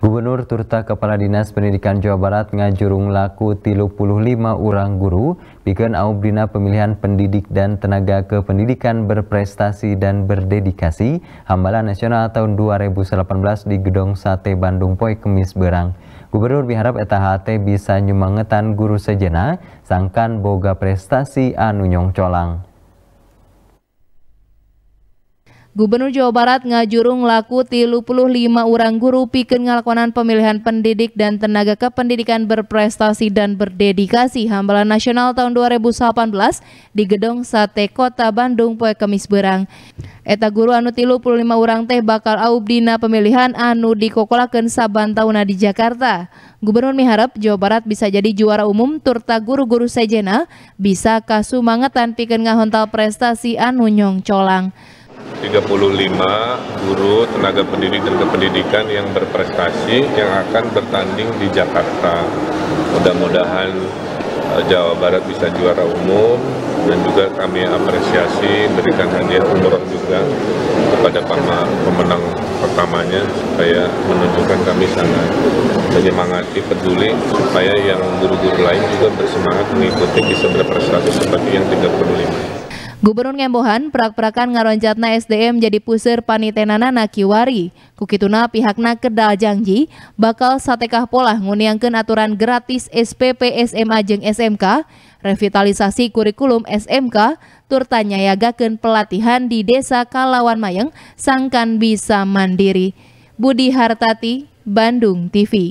Gubernur Turta Kepala Dinas Pendidikan Jawa Barat ngajurung laku tilu puluh lima orang guru bikin aubdina pemilihan pendidik dan tenaga kependidikan berprestasi dan berdedikasi Hambalan Nasional tahun 2018 di Gedong Sate Bandung Poe Kemis Berang. Gubernur biharap ETHT bisa nyumangetan guru sejenak sangkan boga prestasi anu nyongcolang. Gubernur Jawa Barat ngajurung laku tilu puluh lima orang guru piken ngalakonan pemilihan pendidik dan tenaga kependidikan berprestasi dan berdedikasi Hambalan Nasional tahun 2018 di Gedong Sate Kota Bandung Poe Kemis Berang. Eta guru anu tilu puluh lima orang teh bakal Aubdina pemilihan anu di kokolaken saban tahuna di Jakarta. Gubernur miharap Jawa Barat bisa jadi juara umum turta guru-guru sejena bisa kasumangetan pikir ngahontal prestasi anu nyong colang. 35 guru tenaga pendidik dan kependidikan yang berprestasi yang akan bertanding di Jakarta. Mudah-mudahan eh, Jawa Barat bisa juara umum dan juga kami apresiasi berikan hadiah umroh juga kepada pemenang pertamanya supaya menunjukkan kami sangat menyemangati peduli supaya yang guru-guru lain juga bersemangat mengikuti bisa berprestasi seperti yang 35. Gubernur Ngembohan, Prak-Prakan ngaronjatna SDM jadi pusir nana kiwari. Kukituna pihakna kedal janji bakal satekah pola nguniangkan aturan gratis SPP SMA jeng SMK, revitalisasi kurikulum SMK, tur tanyayagakeun pelatihan di desa Kalawan Mayeng sangkan bisa mandiri. Budi Hartati, Bandung TV.